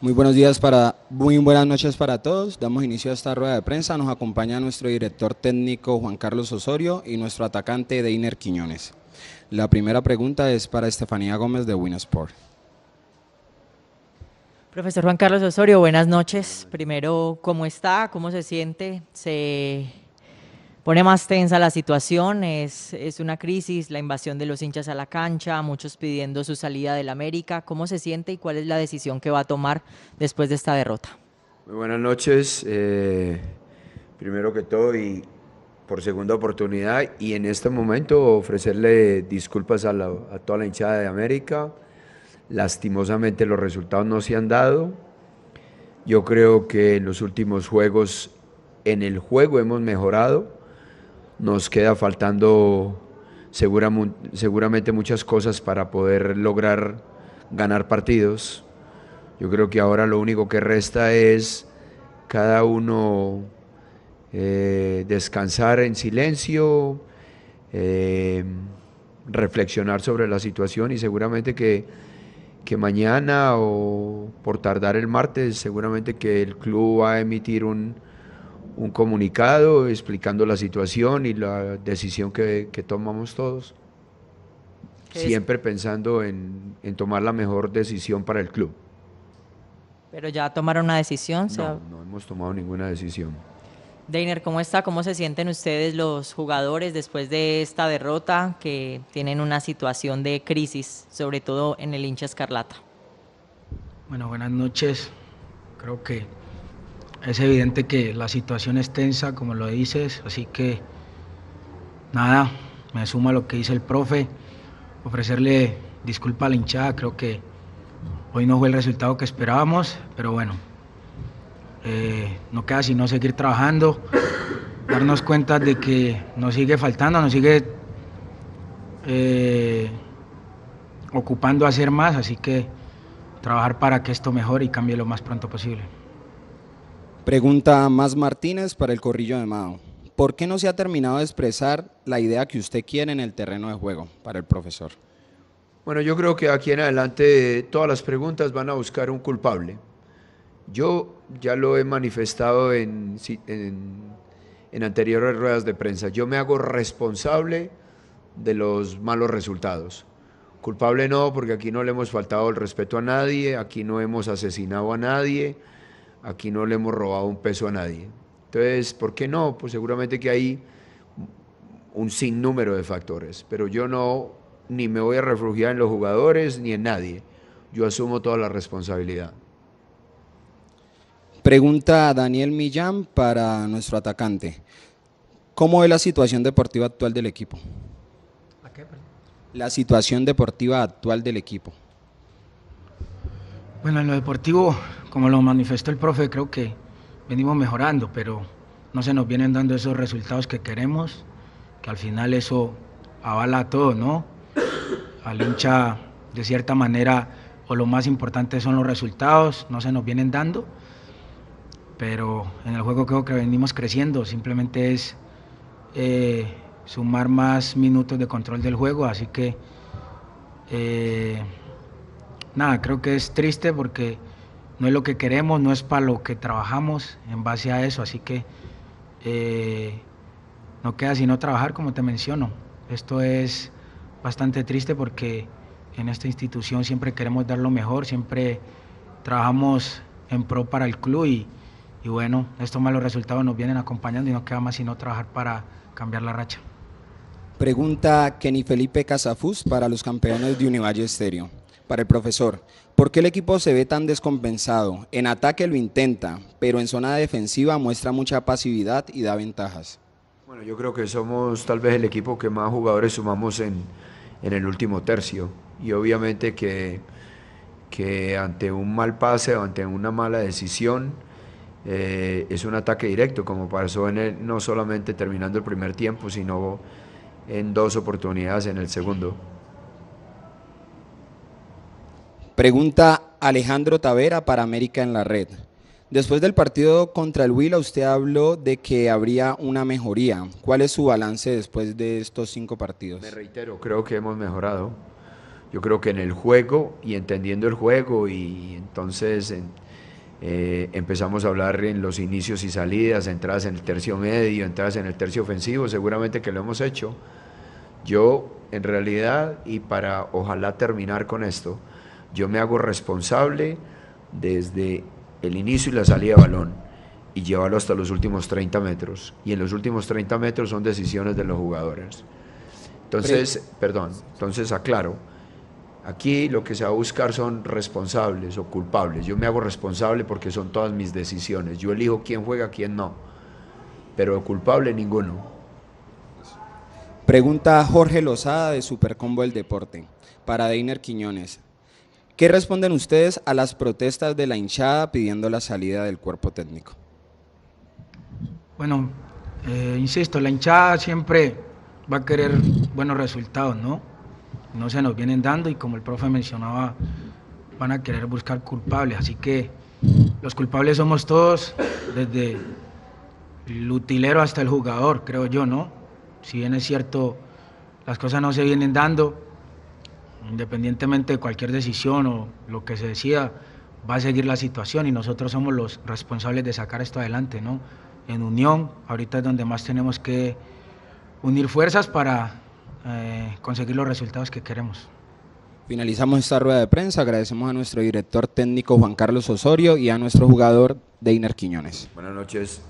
Muy buenos días para, muy buenas noches para todos. Damos inicio a esta rueda de prensa. Nos acompaña nuestro director técnico Juan Carlos Osorio y nuestro atacante Deiner Quiñones. La primera pregunta es para Estefanía Gómez de Winsport. Profesor Juan Carlos Osorio, buenas noches. Primero, ¿cómo está? ¿Cómo se siente? ¿Se pone más tensa la situación, es, una crisis, la invasión de los hinchas a la cancha, muchos pidiendo su salida del América. ¿Cómo se siente y cuál es la decisión que va a tomar después de esta derrota? Muy buenas noches, eh, primero que todo y por segunda oportunidad y en este momento ofrecerle disculpas a, a toda la hinchada de América. Lastimosamente los resultados no se han dado. Yo creo que en los últimos juegos, en el juego hemos mejorado, nos queda faltando seguramente muchas cosas para poder lograr ganar partidos. Yo creo que ahora lo único que resta es cada uno eh, descansar en silencio, eh, reflexionar sobre la situación y seguramente que, que, mañana o por tardar el martes, seguramente que el club va a emitir un, un comunicado explicando la situación y la decisión que, tomamos todos, siempre pensando en, tomar la mejor decisión para el club. ¿Pero ya tomaron una decisión? No, no hemos tomado ninguna decisión. Deiner, ¿cómo está? ¿Cómo se sienten ustedes los jugadores después de esta derrota que tienen una situación de crisis, sobre todo en el hincha escarlata? Bueno, buenas noches. Creo que es evidente que la situación es tensa, como lo dices, así que nada, me suma lo que dice el profe, ofrecerle disculpa a la hinchada, creo que hoy no fue el resultado que esperábamos, pero bueno, eh, no queda sino seguir trabajando, darnos cuenta de que nos sigue faltando, nos sigue eh, ocupando hacer más, así que trabajar para que esto mejore y cambie lo más pronto posible. Pregunta más Martínez para el corrillo de Mao. ¿Por qué no se ha terminado de expresar la idea que usted quiere en el terreno de juego para el profesor? Bueno, yo creo que aquí en adelante todas las preguntas van a buscar un culpable. Yo ya lo he manifestado en, en anteriores ruedas de prensa. Yo me hago responsable de los malos resultados. Culpable no, porque aquí no le hemos faltado el respeto a nadie, aquí no hemos asesinado a nadie aquí no le hemos robado un peso a nadie. Entonces, ¿por qué no? Pues seguramente que hay un sinnúmero de factores, pero yo no ni me voy a refugiar en los jugadores ni en nadie. Yo asumo toda la responsabilidad. Pregunta Daniel Millán para nuestro atacante. ¿Cómo es la situación deportiva actual del equipo? ¿A qué? La situación deportiva actual del equipo. Bueno, en lo deportivo como lo manifestó el profe, creo que venimos mejorando, pero no se nos vienen dando esos resultados que queremos, que al final eso avala todo, ¿no? Al hincha, de cierta manera, o lo más importante son los resultados, no se nos vienen dando, pero en el juego creo que venimos creciendo, simplemente es eh, sumar más minutos de control del juego, así que eh, nada, creo que es triste porque no es lo que queremos, no es para lo que trabajamos en base a eso, así que eh, no queda sino trabajar como te menciono. Esto es bastante triste porque en esta institución siempre queremos dar lo mejor, siempre trabajamos en pro para el club y, y bueno, estos malos resultados nos vienen acompañando y no queda más sino trabajar para cambiar la racha. Pregunta Kenny Felipe Casafus para los campeones de Univalle Estéreo. Para el profesor, ¿por qué el equipo se ve tan descompensado? En ataque lo intenta, pero en zona defensiva muestra mucha pasividad y da ventajas. Bueno, yo creo que somos tal vez el equipo que más jugadores sumamos en, el último tercio. Y obviamente que, que ante un mal pase o ante una mala decisión eh, es un ataque directo, como pasó en no solamente terminando el primer tiempo, sino en dos oportunidades en el segundo. Pregunta Alejandro Tavera para América en la Red. Después del partido contra el Huila, usted habló de que habría una mejoría. ¿Cuál es su balance después de estos cinco partidos? Me reitero, creo que hemos mejorado. Yo creo que en el juego y entendiendo el juego y entonces eh, empezamos a hablar en los inicios y salidas, entradas en el tercio medio, entradas en el tercio ofensivo, seguramente que lo hemos hecho. Yo en realidad y para ojalá terminar con esto, yo me hago responsable desde el inicio y la salida de balón y llevarlo hasta los últimos 30 metros. Y en los últimos 30 metros son decisiones de los jugadores. Entonces, perdón, entonces aclaro, aquí lo que se va a buscar son responsables o culpables. Yo me hago responsable porque son todas mis decisiones. Yo elijo quién juega, quién no. Pero culpable ninguno. Pregunta Jorge Lozada de Supercombo El Deporte para Deiner Quiñones. ¿Qué responden ustedes a las protestas de la hinchada pidiendo la salida del cuerpo técnico? Bueno, eh, insisto, la hinchada siempre va a querer buenos resultados, ¿no? No se nos vienen dando y como el profe mencionaba, van a querer buscar culpables. Así que los culpables somos todos, desde el utilero hasta el jugador, creo yo, ¿no? Si bien es cierto, las cosas no se vienen dando, Independientemente de cualquier decisión o lo que se decida, va a seguir la situación y nosotros somos los responsables de sacar esto adelante, ¿no? En unión, ahorita es donde más tenemos que unir fuerzas para eh, conseguir los resultados que queremos. Finalizamos esta rueda de prensa. Agradecemos a nuestro director técnico Juan Carlos Osorio y a nuestro jugador Deiner Quiñones. Buenas noches.